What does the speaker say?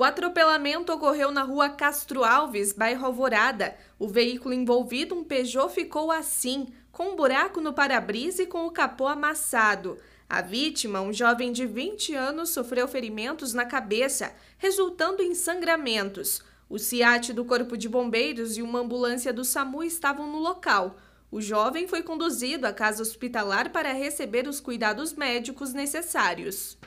O atropelamento ocorreu na rua Castro Alves, bairro Alvorada. O veículo envolvido, um Peugeot, ficou assim, com um buraco no para-brisa e com o capô amassado. A vítima, um jovem de 20 anos, sofreu ferimentos na cabeça, resultando em sangramentos. O SIAT do Corpo de Bombeiros e uma ambulância do SAMU estavam no local. O jovem foi conduzido à casa hospitalar para receber os cuidados médicos necessários.